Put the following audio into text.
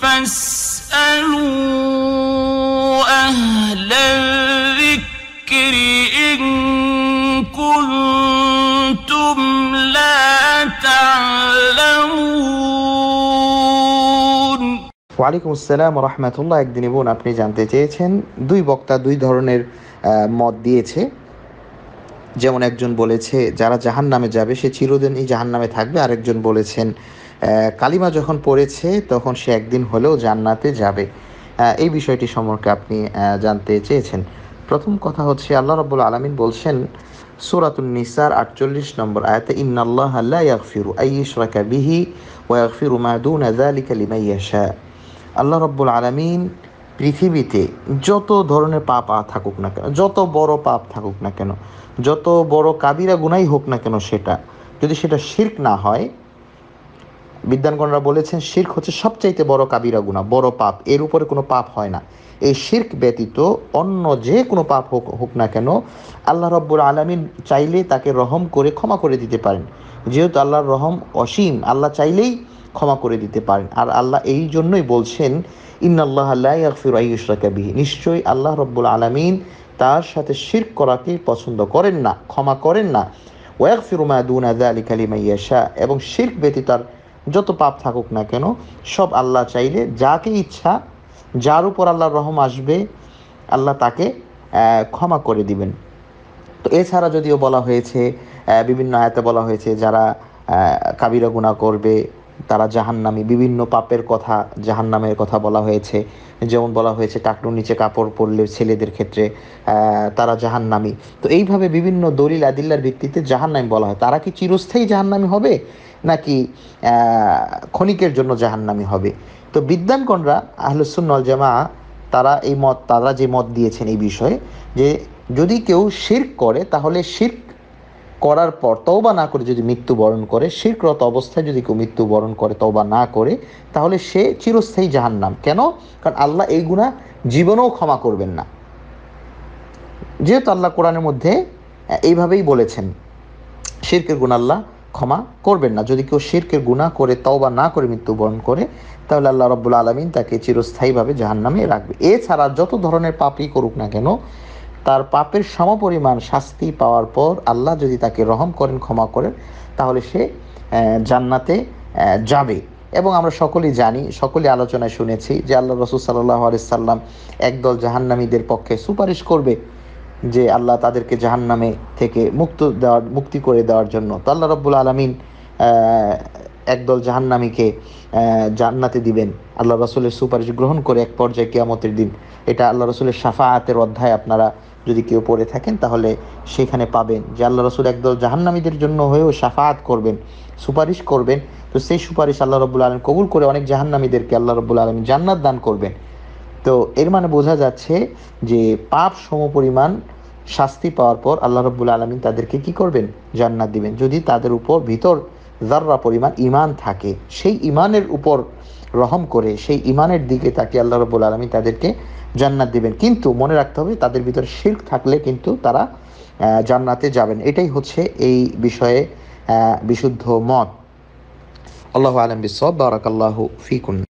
فاسألوا أهل الذكر إن كنتم لا تعلمون ওয়ালাইকুম আসসালাম রহমাতুল্লাহ একদিন বোন আপনি জানতে চেয়েছেন দুই বক্তা দুই ধরনের মত দিয়েছে যেমন একজন বলেছে যারা জাহান নামে যাবে সে চিরদিন এই জাহান নামে থাকবে আরেকজন বলেছেন কালিমা যখন পড়েছে তখন সে একদিন হলেও জান্নাতে যাবে এই বিষয়টি সম্পর্কে আপনি জানতে চেয়েছেন প্রথম কথা হচ্ছে আল্লাহ রব্বুল আলমিন বলছেন সুরাতুল নিসার আটচল্লিশ নম্বর আয়াতে ইন্নাল্লাহ আল্লাহ ইয়াকফিরু বিহি ওয়া ইয়াকফিরু মা দুনা ইয়াশা আল্লাহ রব্বুল আলামিন পৃথিবীতে যত ধরনের পাপ থাকুক না কেন যত বড় পাপ থাকুক না কেন যত বড় কাবিরা গুনাই হোক না কেন সেটা যদি সেটা শির্ক না হয় বিদ্যানগণরা বলেছেন শির্ক হচ্ছে সবচাইতে বড় কাবিরা গুণা বড় পাপ এর উপরে কোনো পাপ হয় না এই শির্ক ব্যতীত অন্য যে কোনো পাপ হোক হোক না কেন আল্লাহ রব্বুর আলমিন চাইলে তাকে রহম করে ক্ষমা করে দিতে পারেন যেহেতু আল্লাহর রহম অসীম আল্লাহ চাইলেই ক্ষমা করে দিতে পারেন আর আল্লাহ এই জন্যই বলছেন ইন্নআল্লাহ আল্লাহ আকফির নিশ্চয়ই আল্লাহ রব্বুল আলমিন তার সাথে শির্ক করাকে পছন্দ করেন না ক্ষমা করেন না ওয়াকফিরুমায়দুন দুন আদা আলী কালিমাইয়াশা এবং শির্ক ব্যতীত তার যত পাপ থাকুক না কেন সব আল্লাহ চাইলে যাকে ইচ্ছা যার উপর আল্লাহর রহম আসবে আল্লাহ তাকে ক্ষমা করে দিবেন তো এছাড়া যদিও বলা হয়েছে বিভিন্ন আয়াতে বলা হয়েছে যারা কাবিরা গুণা করবে তারা জাহান্নামি বিভিন্ন পাপের কথা জাহান্নামের কথা বলা হয়েছে যেমন বলা হয়েছে টাকরুর নিচে কাপড় পরলে ছেলেদের ক্ষেত্রে তারা জাহান্নামি তো এইভাবে বিভিন্ন দলিল আদিল্লার ভিত্তিতে জাহান্নামী বলা হয় তারা কি চিরস্থায়ী জাহান্নামি হবে নাকি ক্ষণিকের জন্য জাহান্নামি হবে তো বিদ্যানগণরা আহলুসুন্নল জামা তারা এই মত তারা যে মত দিয়েছেন এই বিষয়ে যে যদি কেউ শির্ক করে তাহলে শির্ক করার পর তওবা না করে যদি মৃত্যুবরণ করে শিরক্রত অবস্থায় যদি কেউ মৃত্যুবরণ করে তওবা না করে তাহলে সে চিরস্থায়ী জাহান্নাম কেন কারণ আল্লাহ এই গুণা জীবনেও ক্ষমা করবেন না যেহেতু আল্লাহ কোরআনের মধ্যে এইভাবেই বলেছেন শিরকের গুণ আল্লাহ ক্ষমা করবেন না যদি কেউ শিরকের গুণা করে তওবা না করে মৃত্যুবরণ করে তাহলে আল্লাহ রব্বুল আলমিন তাকে চিরস্থায়ীভাবে জাহান্নামে রাখবে এছাড়া যত ধরনের পাপই করুক না কেন তার পাপের সমপরিমাণ শাস্তি পাওয়ার পর আল্লাহ যদি তাকে রহম করেন ক্ষমা করেন তাহলে সে জান্নাতে যাবে এবং আমরা সকলেই জানি সকলে আলোচনায় শুনেছি যে আল্লাহ রসুল সাল্লাহ সাল্লাম একদল জাহান্নামীদের পক্ষে সুপারিশ করবে যে আল্লাহ তাদেরকে জাহান্নামে থেকে মুক্ত দেওয়ার মুক্তি করে দেওয়ার জন্য তো আল্লাহ রব্বুল আলমিন একদল জাহান্নামীকে জান্নাতে দিবেন আল্লাহ রসুলের সুপারিশ গ্রহণ করে এক পর্যায়ে কিয়ামতের দিন এটা আল্লাহ রসুলের সাফাহাতের অধ্যায় আপনারা যদি কেউ পড়ে থাকেন তাহলে সেখানে পাবেন যে আল্লাহ রসুল একদল জাহান্নামীদের জন্য হয়েও সাফাত করবেন সুপারিশ করবেন তো সেই সুপারিশ আল্লাহ রব্বুল আলম কবুল করে অনেক জাহান্নামীদেরকে আল্লাহ রব্বুল আলম জান্নাত দান করবেন তো এর মানে বোঝা যাচ্ছে যে পাপ সমপরিমাণ শাস্তি পাওয়ার পর আল্লাহ রব্বুল আলমিন তাদেরকে কি করবেন জান্নাত দিবেন যদি তাদের উপর ভিতর জাররা পরিমাণ ইমান থাকে সেই ইমানের উপর রহম করে সেই ইমানের দিকে তাকে আল্লাহ রবুল আলমী তাদেরকে জান্নাত দিবেন কিন্তু মনে রাখতে হবে তাদের ভিতরে শির্ক থাকলে কিন্তু তারা জান্নাতে যাবেন এটাই হচ্ছে এই বিষয়ে বিশুদ্ধ মত আল্লাহ আলম বিসব বারাকাল্লাহ ফিকুন